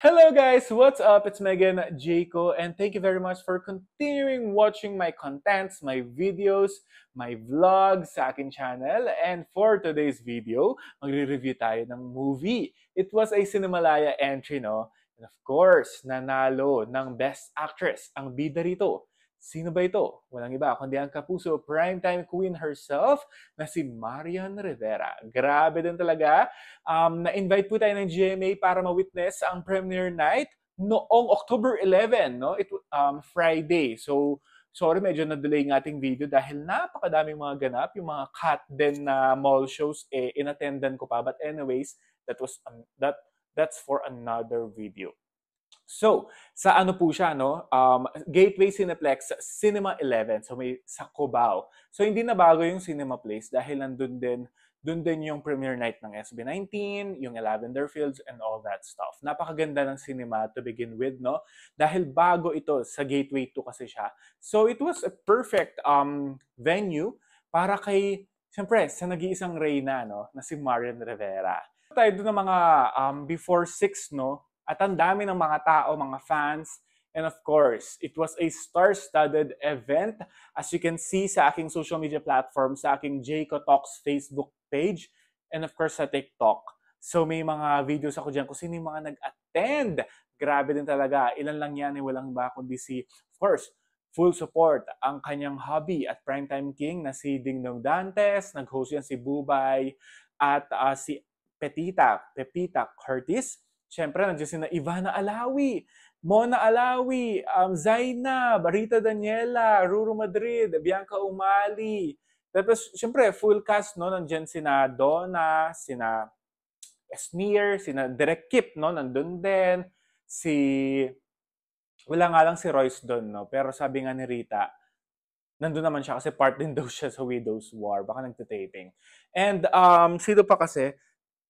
Hello guys, what's up? It's Megan Jaco and thank you very much for continuing watching my contents, my videos, my vlogs sa akin channel. And for today's video, magre-review tayo ng movie. It was a Cinemalaya entry, no? And of course, nanalo ng Best Actress ang bida rito. Sino ba ito? Walang iba kundi ang kapuso primetime queen herself na si Marian Rivera. Grabe din talaga. Um, na-invite po tayo ng GMA para ma-witness ang premiere night noong October 11, no? It, um, Friday. So, sorry medyo na-delay ng ating video dahil napakadaming mga ganap. Yung mga cut din na mall shows, eh, inattendan ko pa. But anyways, that was um, that that's for another video. So, sa ano po siya, no? Um, Gateway Cineplex, Cinema 11. So, may sa Cubao. So, hindi na bago yung Cinema Place dahil nandun din, dun din yung premiere night ng SB19, yung Lavender Fields, and all that stuff. Napakaganda ng cinema to begin with, no? Dahil bago ito, sa Gateway 2 kasi siya. So, it was a perfect um, venue para kay, siyempre, sa nag-iisang reyna, no? Na si Marian Rivera. Tayo doon ng mga um, before 6, no? At ang dami ng mga tao, mga fans, And of course, it was a star-studded event. As you can see sa aking social media platform, sa aking Jayco Talks Facebook page, and of course sa TikTok. So may mga videos ako dyan kung sino yung mga nag-attend. Grabe din talaga. Ilan lang yan, eh, walang iba kundi si, of course, full support ang kanyang hobby at primetime king na si Dingdong Dantes, nag-host yan si Bubay, at uh, si Petita, Pepita Curtis, Siyempre, nandiyan si na Ivana Alawi, Mona Alawi, um, Zainab, Rita Daniela, Ruru Madrid, Bianca Umali. Tapos, siyempre, full cast, no? Nandiyan si na Donna, si na Sneer, si na Direct Kip, no? Nandun din. Si... Wala nga lang si Royce doon, no? Pero sabi nga ni Rita, nandun naman siya kasi part din daw siya sa Widow's War. Baka nagtitaping. And um, sino pa kasi?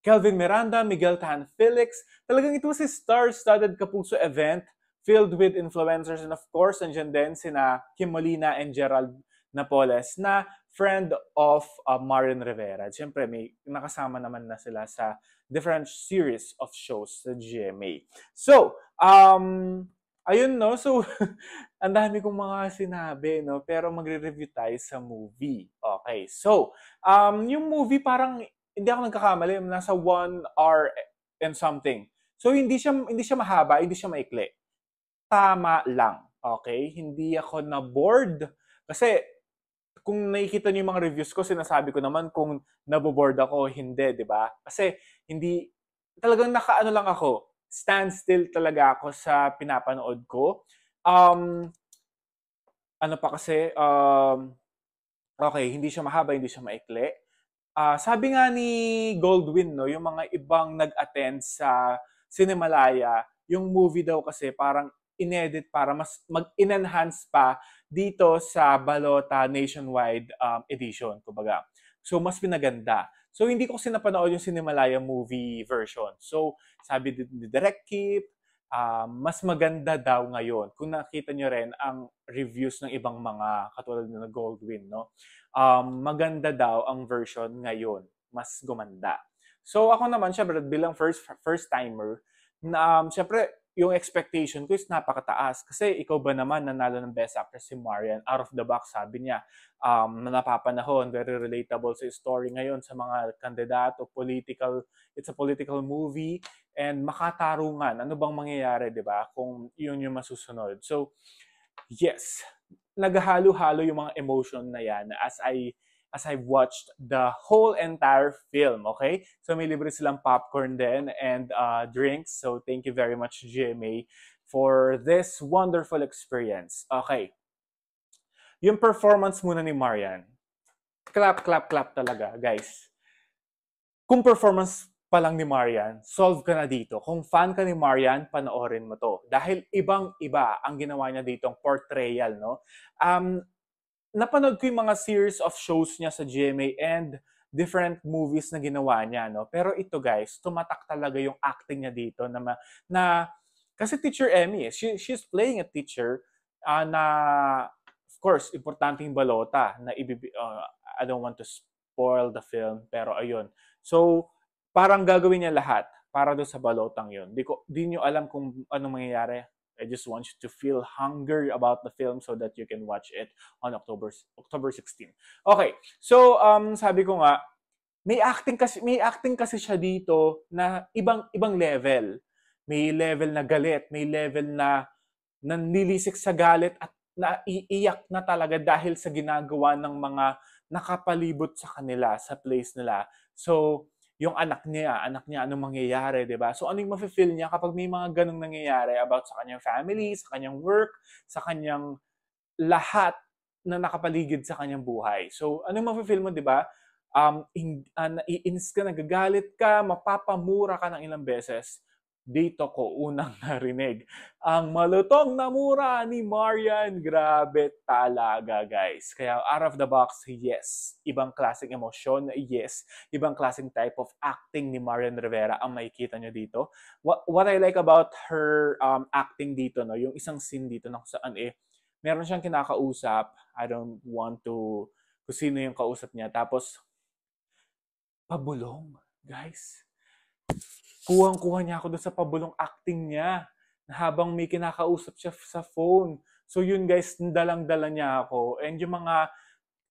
Kelvin Miranda, Miguel Tan Felix. Talagang ito si star-studded Kapuso event filled with influencers and of course, andyan din sina Kim Molina and Gerald Napoles na friend of uh, Marian Rivera. Siyempre, may nakasama naman na sila sa different series of shows sa GMA. So, um, ayun no, so ang dami kong mga sinabi no, pero magre-review tayo sa movie. Okay. So, um yung movie parang hindi ako nagkakamali, nasa 1 hour and something. So hindi siya hindi siya mahaba, hindi siya maikli. Tama lang. Okay? Hindi ako na bored kasi kung nakikita niyo yung mga reviews ko, sinasabi ko naman kung nabobored ako hindi, 'di ba? Kasi hindi talagang nakaano lang ako. Stand still talaga ako sa pinapanood ko. Um, ano pa kasi, um, okay, hindi siya mahaba, hindi siya maikli. Uh, sabi nga ni Goldwyn, no, yung mga ibang nag-attend sa Cinemalaya, yung movie daw kasi parang inedit para mas mag-enhance pa dito sa Balota Nationwide um, Edition, kumbaga. So, mas pinaganda. So, hindi ko sinapanood yung Cinemalaya movie version. So, sabi din ni Direct Keep, uh, mas maganda daw ngayon. Kung nakita nyo rin ang reviews ng ibang mga katulad ng Goldwyn, no? Um, maganda daw ang version ngayon. Mas gumanda. So ako naman, syempre, bilang first first timer, na um, syempre yung expectation ko is napakataas. Kasi ikaw ba naman nanalo ng Best actress si Marian? Out of the box, sabi niya, um, na napapanahon, very relatable sa story ngayon sa mga kandidato, political, it's a political movie, and makatarungan. Ano bang mangyayari, di ba, kung yun yung masusunod? So, yes, naghahalo-halo yung mga emotion na yan as I as I watched the whole entire film, okay? So may libre silang popcorn din and uh, drinks. So thank you very much, GMA, for this wonderful experience. Okay. Yung performance muna ni Marian. Clap, clap, clap talaga, guys. Kung performance pa lang ni Marian, solve ka na dito. Kung fan ka ni Marian, panoorin mo to. Dahil ibang-iba ang ginawa niya dito, ang portrayal, no? Um, napanood ko yung mga series of shows niya sa GMA and different movies na ginawa niya, no? Pero ito guys, tumatak talaga yung acting niya dito na, ma- na kasi teacher Emmy, eh, she, she's playing a teacher uh, na of course, importante yung balota na ibib- uh, ah, I don't want to spoil the film, pero ayun. So, parang gagawin niya lahat para do sa balotang yun. Di, ko, di nyo alam kung anong mangyayari I just want you to feel hunger about the film so that you can watch it on October October 16. Okay. So um sabi ko nga may acting kasi may acting kasi siya dito na ibang ibang level. May level na galit, may level na nanlilisik sa galit at naiiyak na talaga dahil sa ginagawa ng mga nakapalibot sa kanila sa place nila. So yung anak niya, anak niya, anong mangyayari, di ba? So, ano yung mafe-feel niya kapag may mga ganong nangyayari about sa kanyang family, sa kanyang work, sa kanyang lahat na nakapaligid sa kanyang buhay. So, ano yung mafe-feel mo, di ba? Um, in, uh, ah, naiinis ka, nagagalit ka, mapapamura ka ng ilang beses dito ko unang narinig. Ang malutong na mura ni Marian, grabe talaga guys. Kaya out of the box, yes. Ibang klaseng emosyon, yes. Ibang klaseng type of acting ni Marian Rivera ang makikita nyo dito. What, what I like about her um, acting dito, no, yung isang scene dito na kung saan eh, meron siyang kinakausap. I don't want to kung sino yung kausap niya. Tapos, pabulong, guys Kuhang-kuha niya ako doon sa pabulong acting niya habang may kinakausap siya sa phone. So yun guys, dalang-dala niya ako. And yung mga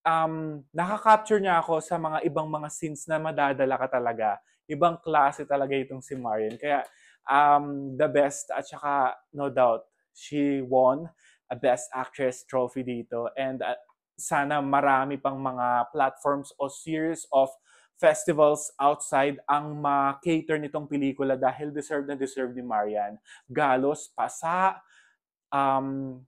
um, nakaka-capture niya ako sa mga ibang mga scenes na madadala ka talaga. Ibang klase talaga itong si Marian. Kaya um, the best at saka no doubt she won a best actress trophy dito and uh, sana marami pang mga platforms o series of festivals outside ang ma-cater nitong pelikula dahil deserved na deserved ni Marian. Galos, pasa, um,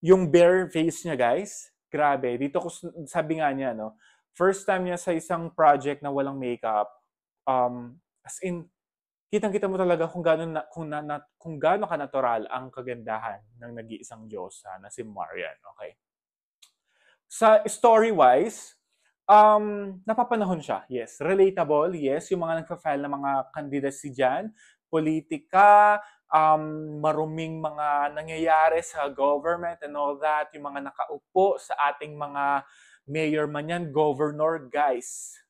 yung bare face niya guys, grabe. Dito ko, sabi nga niya, no, first time niya sa isang project na walang makeup, um, as in, kitang-kita mo talaga kung gaano na, kung na, na kung gaano ka natural ang kagandahan ng nag-iisang Diyosa ah, na si Marian, okay? Sa story-wise, Um, napapanahon siya, yes. Relatable, yes. Yung mga nagpa-file ng mga candidacy dyan, politika, um, maruming mga nangyayari sa government and all that, yung mga nakaupo sa ating mga mayor man yan, governor, guys.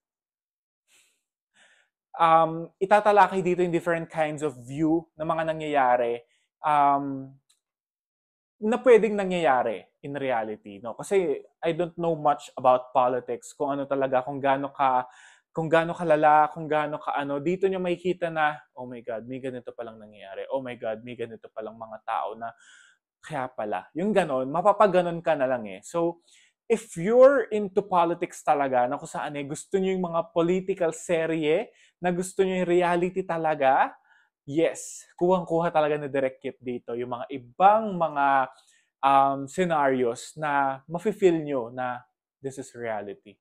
Um, itatalakay dito yung different kinds of view ng mga nangyayari. Um, na pwedeng nangyayari in reality no kasi I don't know much about politics kung ano talaga kung gaano ka kung gaano kalala, kung gaano ka ano, dito niyo makikita na, oh my God, may ganito pa lang nangyayari. Oh my God, may ganito pa lang mga tao na, kaya pala. Yung ganon, mapapaganon ka na lang eh. So, if you're into politics talaga, na kung saan eh, gusto niyo yung mga political serye, na gusto niyo yung reality talaga, yes, kuwang-kuha talaga na direct kit dito yung mga ibang mga um, scenarios na mafe-feel nyo na this is reality.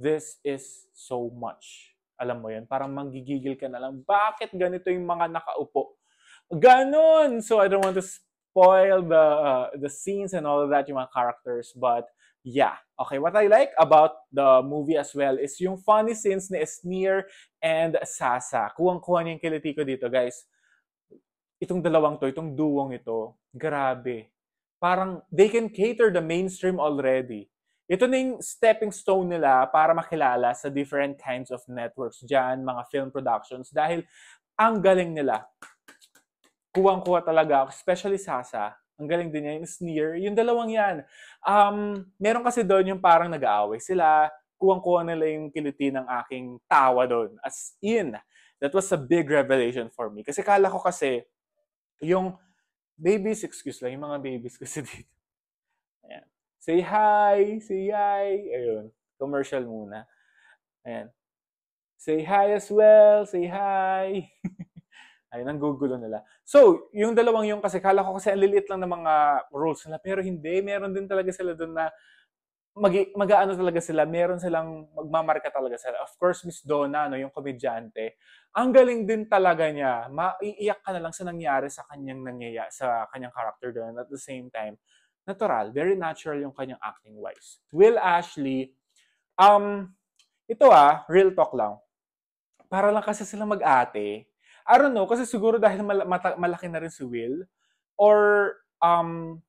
This is so much. Alam mo yun, parang manggigigil ka na lang, bakit ganito yung mga nakaupo? Ganon! So I don't want to spoil the, uh, the scenes and all of that, yung mga characters, but yeah. Okay, what I like about the movie as well is yung funny scenes ni Sneer and Sasa. Kuwang-kuha niya yung kiliti ko dito, guys. Itong dalawang to, itong duwang ito, grabe. Parang they can cater the mainstream already. Ito na yung stepping stone nila para makilala sa different kinds of networks dyan, mga film productions, dahil ang galing nila. Kuwang-kuha talaga especially Sasa. Ang galing din niya. Yung sneer. Yung dalawang yan. Um, meron kasi doon yung parang nag-aaway sila. Kuwang-kuha nila yung kiliti ng aking tawa doon. As in, that was a big revelation for me. Kasi kala ko kasi, yung babies, excuse lang, yung mga babies kasi dito. Ayan. Say hi, say hi. Ayun, commercial muna. Ayan. Say hi as well, say hi. Ayun, ang gugulo nila. So, yung dalawang yung kasi, kala ko kasi ang liliit lang ng mga roles nila, pero hindi, meron din talaga sila doon na mag, mag ano talaga sila, meron silang magmamarka talaga sila. Of course, Miss Donna, no, yung komedyante, ang galing din talaga niya. Maiiyak ka na lang sa nangyari sa kanyang nangyaya, sa kanyang character doon. At the same time, natural, very natural yung kanyang acting wise. Will Ashley, um, ito ah, real talk lang. Para lang kasi sila mag-ate, I don't know, kasi siguro dahil mal- mata- malaki na rin si Will, or um,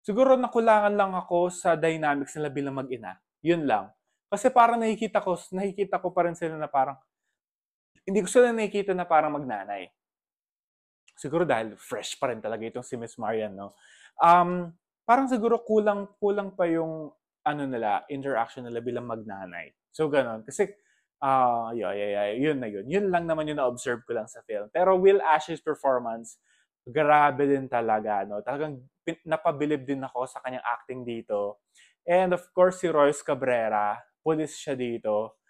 siguro nakulangan lang ako sa dynamics nila bilang mag-ina. Yun lang. Kasi parang nakikita ko, nakikita ko pa rin sila na parang, hindi ko sila nakikita na parang magnanay. Siguro dahil fresh pa rin talaga itong si Miss Marian, no? Um, parang siguro kulang, kulang pa yung ano nila, interaction nila bilang magnanay. So, ganun. Kasi Ah, uh, yeah, yeah, yeah. Yun na yun. Yun lang naman yung na-observe ko lang sa film. Pero Will Ash's performance, grabe din talaga. No? Talagang napabilib din ako sa kanyang acting dito. And of course, si Royce Cabrera, police siya dito.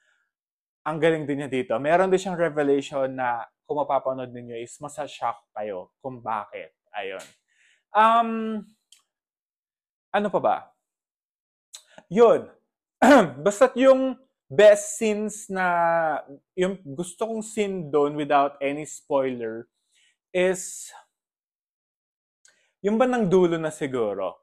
Ang galing din niya dito. Meron din siyang revelation na kung mapapanood ninyo is masashock kayo kung bakit. Ayun. Um, ano pa ba? Yun. Basta't yung best scenes na, yung gusto kong scene doon without any spoiler is, yung ba ng dulo na siguro?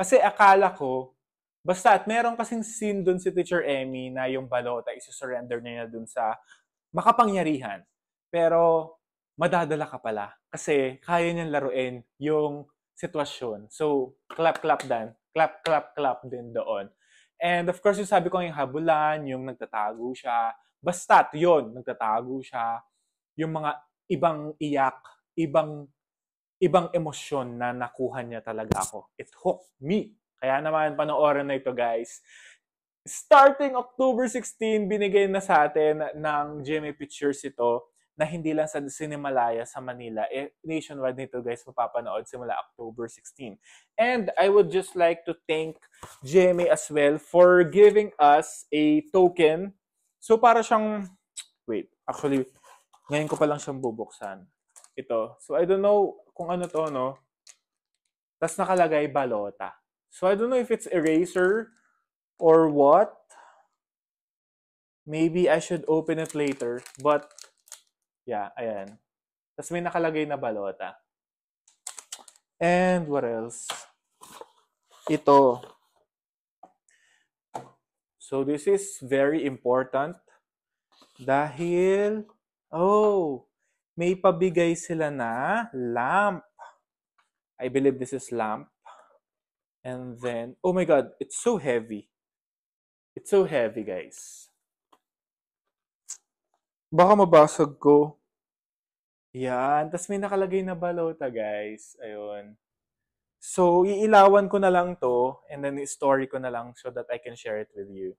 Kasi akala ko, basta at meron kasing scene doon si Teacher Emmy na yung balota, isusurrender niya doon sa makapangyarihan. Pero, madadala ka pala. Kasi, kaya niyang laruin yung sitwasyon. So, clap, clap dan. Clap, clap, clap din doon. And of course, yung sabi ko yung habulan, yung nagtatago siya. Basta, yun, nagtatago siya. Yung mga ibang iyak, ibang ibang emosyon na nakuha niya talaga ako. It hooked me. Kaya naman, panoorin na ito, guys. Starting October 16, binigay na sa atin ng Jimmy Pictures ito na hindi lang sa Cinemalaya sa Manila. Eh, nationwide nito guys, mapapanood simula October 16. And I would just like to thank GMA as well for giving us a token. So para siyang, wait, actually, ngayon ko pa lang siyang bubuksan. Ito. So I don't know kung ano to, no? Tapos nakalagay balota. So I don't know if it's eraser or what. Maybe I should open it later. But Yeah, ayan. Tapos may nakalagay na balota. And what else? Ito. So this is very important dahil, oh, may pabigay sila na lamp. I believe this is lamp. And then, oh my God, it's so heavy. It's so heavy, guys. Baka mabasag ko. Yan. Tapos may nakalagay na balota, guys. Ayun. So, iilawan ko na lang to and then story ko na lang so that I can share it with you.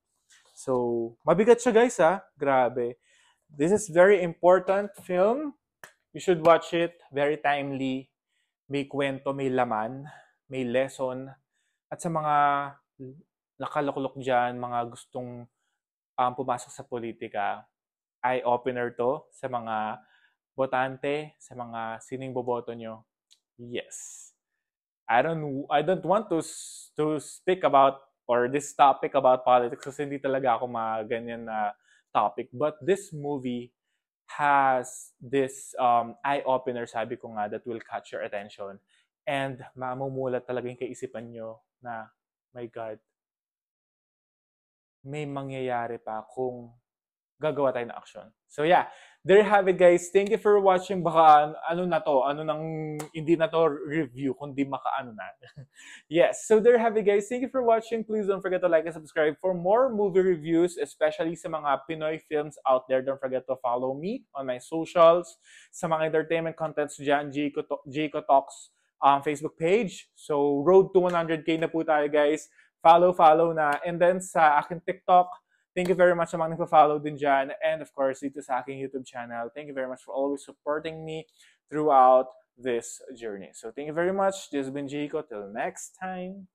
So, mabigat siya, guys, ha? Grabe. This is very important film. You should watch it. Very timely. May kwento, may laman, may lesson. At sa mga nakaloklok dyan, mga gustong um, pumasok sa politika, eye-opener to sa mga botante, sa mga sining boboto nyo. Yes. I don't I don't want to to speak about or this topic about politics kasi hindi talaga ako maganyan na topic. But this movie has this um, eye-opener, sabi ko nga, that will catch your attention. And mamumulat talaga yung kaisipan nyo na, my God, may mangyayari pa kung gagawa tayo ng action. So yeah, there you have it guys. Thank you for watching. Baka ano na to, ano nang hindi na to review, kundi makaano na. yes, so there you have it guys. Thank you for watching. Please don't forget to like and subscribe for more movie reviews, especially sa mga Pinoy films out there. Don't forget to follow me on my socials, sa mga entertainment contents dyan, Jayco Talks, Talks um, Facebook page. So road to 100k na po tayo guys. Follow, follow na. And then sa akin TikTok, Thank you very much sa mga nagpa-follow din dyan. And of course, dito sa aking YouTube channel. Thank you very much for always supporting me throughout this journey. So thank you very much. This has been Jico. Till next time.